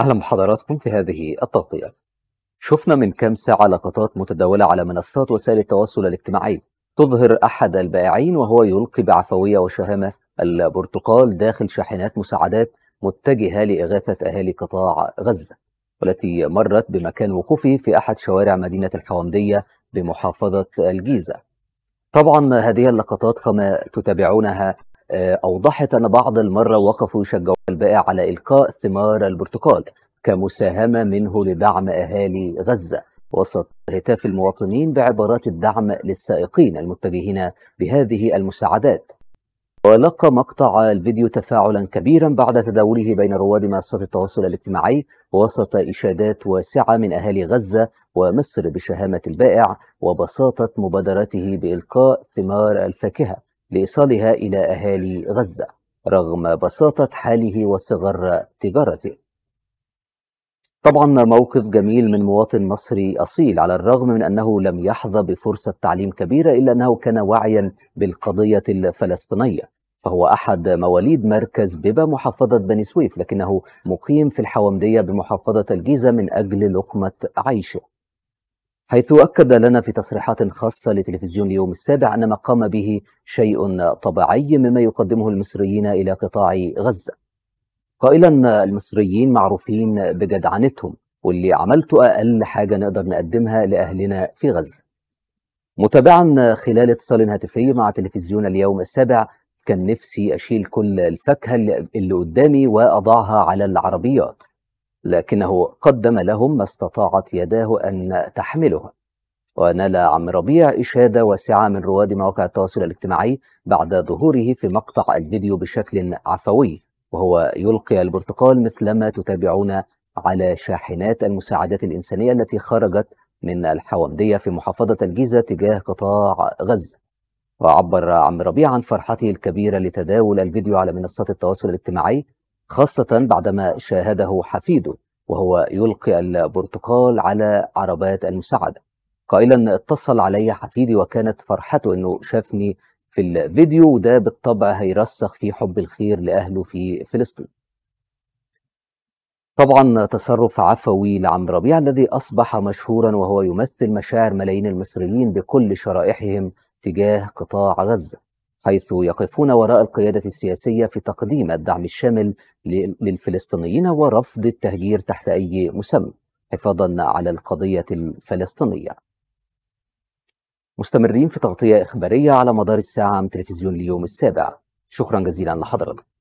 أهلا بحضراتكم في هذه التغطية شفنا من كم ساعة لقطات متداولة على منصات وسائل التواصل الاجتماعي تظهر أحد البائعين وهو يلقي بعفوية وشهامة البرتقال داخل شاحنات مساعدات متجهة لإغاثة أهالي قطاع غزة والتي مرت بمكان وقوفه في أحد شوارع مدينة الحومدية بمحافظة الجيزة طبعا هذه اللقطات كما تتابعونها آه، أوضحت أن بعض المرة وقفوا يشجعون البائع على إلقاء ثمار البرتقال كمساهمة منه لدعم أهالي غزة وسط هتاف المواطنين بعبارات الدعم للسائقين المتجهين بهذه المساعدات ولقى مقطع الفيديو تفاعلا كبيرا بعد تداوله بين رواد منصات التواصل الاجتماعي وسط إشادات واسعة من أهالي غزة ومصر بشهامة البائع وبساطة مبادرته بإلقاء ثمار الفاكهة لإيصالها إلى أهالي غزة رغم بساطة حاله وصغر تجارته طبعا موقف جميل من مواطن مصري أصيل على الرغم من أنه لم يحظى بفرصة تعليم كبيرة إلا أنه كان واعيا بالقضية الفلسطينية فهو أحد مواليد مركز بيبا محافظة بني سويف لكنه مقيم في الحوامدية بمحافظة الجيزة من أجل لقمة عيشه حيث أكد لنا في تصريحات خاصة لتلفزيون اليوم السابع أن ما قام به شيء طبيعي مما يقدمه المصريين إلى قطاع غزة قائلا المصريين معروفين بجدعنتهم واللي عملته أقل حاجة نقدر نقدمها لأهلنا في غزة متابعا خلال اتصال هاتفي مع تلفزيون اليوم السابع كان نفسي أشيل كل الفاكهة اللي قدامي وأضعها على العربيات لكنه قدم لهم ما استطاعت يداه أن تحمله ونال عم ربيع إشادة واسعة من رواد مواقع التواصل الاجتماعي بعد ظهوره في مقطع الفيديو بشكل عفوي وهو يلقي البرتقال مثلما تتابعون على شاحنات المساعدات الإنسانية التي خرجت من الحومدية في محافظة الجيزة تجاه قطاع غزة وعبر عم ربيع عن فرحته الكبيرة لتداول الفيديو على منصات التواصل الاجتماعي خاصة بعدما شاهده حفيده وهو يلقي البرتقال على عربات المساعدة قائلا اتصل علي حفيدي وكانت فرحته انه شافني في الفيديو وده بالطبع هيرسخ في حب الخير لأهله في فلسطين طبعا تصرف عفوي لعم ربيع الذي أصبح مشهورا وهو يمثل مشاعر ملايين المصريين بكل شرائحهم تجاه قطاع غزة حيث يقفون وراء القيادة السياسية في تقديم الدعم الشامل للفلسطينيين ورفض التهجير تحت أي مسمى حفاظا على القضية الفلسطينية مستمرين في تغطية إخبارية على مدار الساعة من تلفزيون اليوم السابع شكرا جزيلا لحضرتك